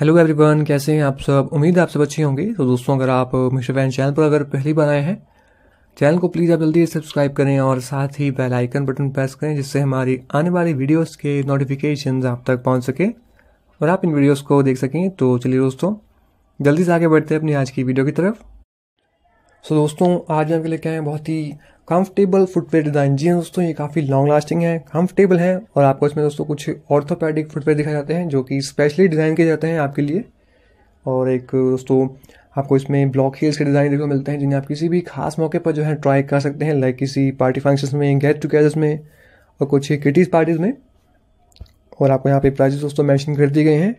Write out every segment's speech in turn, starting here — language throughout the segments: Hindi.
हेलो एवरीवन कैसे हैं आप सब उम्मीद है आप सब अच्छे होंगे तो दोस्तों अगर आप मिस्टर वैन चैनल पर अगर पहली बार आए हैं चैनल को प्लीज़ आप जल्दी सब्सक्राइब करें और साथ ही बेल आइकन बटन प्रेस करें जिससे हमारी आने वाली वीडियोस के नोटिफिकेशन आप तक पहुंच सके और आप इन वीडियोस को देख सकें तो चलिए दोस्तों जल्दी से आगे बढ़ते हैं अपनी आज की वीडियो की तरफ सो so, दोस्तों आज मैं आपके लिए क्या है बहुत ही कंफर्टेबल फुटवेयर डिज़ाइन जी हाँ दोस्तों ये काफ़ी लॉन्ग लास्टिंग है कंफर्टेबल है और आपको इसमें दोस्तों कुछ ऑर्थोपैडिक फुटवेयर दिखाए जाते हैं जो कि स्पेशली डिज़ाइन किए जाते हैं आपके लिए और एक दोस्तों आपको इसमें ब्लॉक हील्स के डिज़ाइन देखने को मिलते हैं जिन्हें आप किसी भी खास मौके पर जो है ट्राई कर सकते हैं लाइक किसी पार्टी फंक्शन में गेट टुगेदर्स में और कुछ किटीज़ पार्टीज़ में और आपको यहाँ पे प्राइजेस दोस्तों मैंशन कर दिए गए हैं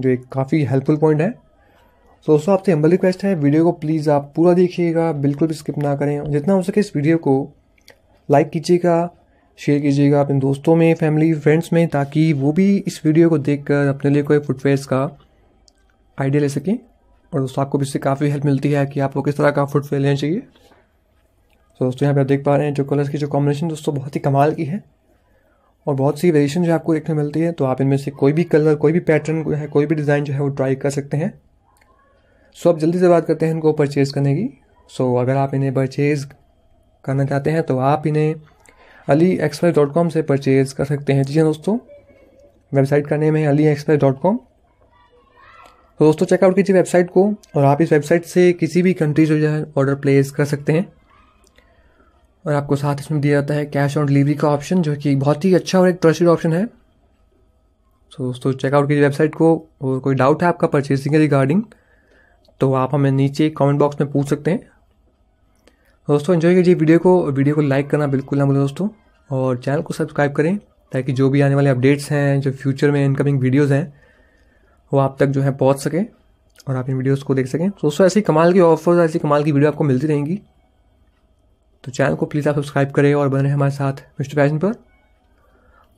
जो एक काफ़ी हेल्पफुल पॉइंट है तो दोस्तों आपसे हम्बल रिक्वेस्ट है वीडियो को प्लीज़ आप पूरा देखिएगा बिल्कुल भी स्किप ना करें जितना हो सके इस वीडियो को लाइक कीजिएगा शेयर कीजिएगा अपने दोस्तों में फैमिली फ्रेंड्स में ताकि वो भी इस वीडियो को देख अपने लिए कोई फुटवेयर्स का आइडिया ले सकें और दोस्तों आपको भी इससे काफ़ी हेल्प मिलती है कि आपको किस तरह का फुटवेयर लेना चाहिए तो दोस्तों यहाँ पर आप देख पा रहे हैं जो कलर्स की जो कॉम्बिनेशन दोस्तों बहुत ही कमाल की है और बहुत सी वेरिएशन जो आपको देखने मिलती है तो आप इनमें से कोई भी कलर कोई भी पैटर्न है कोई भी डिज़ाइन जो है वो ट्राई कर सकते हैं सो अब जल्दी से बात करते हैं इनको परचेज़ करने की सो so, अगर आप इन्हें परचेज़ करना चाहते हैं तो आप इन्हें अली एक्सप्रेस डॉट कॉम से परचेज़ कर सकते हैं जी हाँ दोस्तों वेबसाइट का नेम है अली एक्सप्रेस डॉट कॉम तो दोस्तों चेकआउट कीजिए वेबसाइट को और आप इस वेबसाइट से किसी भी कंट्री से जो है ऑर्डर प्लेस कर सकते हैं और आपको साथ इसमें दिया जाता है कैश ऑन डिलीवरी का ऑप्शन जो कि बहुत ही अच्छा और एक ट्रस्टेड ऑप्शन है सो दोस्तों चेकआउट कीजिए वेबसाइट को और कोई डाउट है आपका परचेसिंग के रिगार्डिंग तो आप हमें नीचे कमेंट बॉक्स में पूछ सकते हैं दोस्तों एंजॉय कीजिए वीडियो को वीडियो को लाइक करना बिल्कुल ना भूलें दोस्तों और चैनल को सब्सक्राइब करें ताकि जो भी आने वाले अपडेट्स हैं जो फ्यूचर में इनकमिंग वीडियोज़ हैं वो आप तक जो है पहुँच सकें और आप इन वीडियोज़ को देख सकें दोस्तों ऐसी कमाल की ऑफर्स ऐसी कमाल की वीडियो आपको मिलती रहेंगी तो चैनल को प्लीज़ आप सब्सक्राइब करें और बने हमारे साथ मिस्टर फैशन पर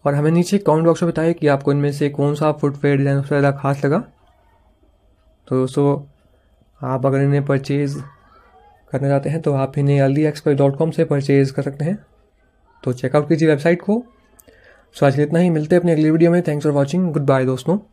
और हमें नीचे कमेंट बॉक्स में बताइए कि आपको इनमें से कौन सा फुटवेयर डिज़ाइन सबसे ज़्यादा खास लगा तो दोस्तों आप अगर इन्हें परचेज़ करना चाहते हैं तो आप इन्हें अली एक्सप्रेस डॉट कॉम से परचेज़ कर सकते हैं तो चेकआउट कीजिए वेबसाइट को सो आज इतना ही मिलते हैं अपनी अगली वीडियो में thanks for watching goodbye दोस्तों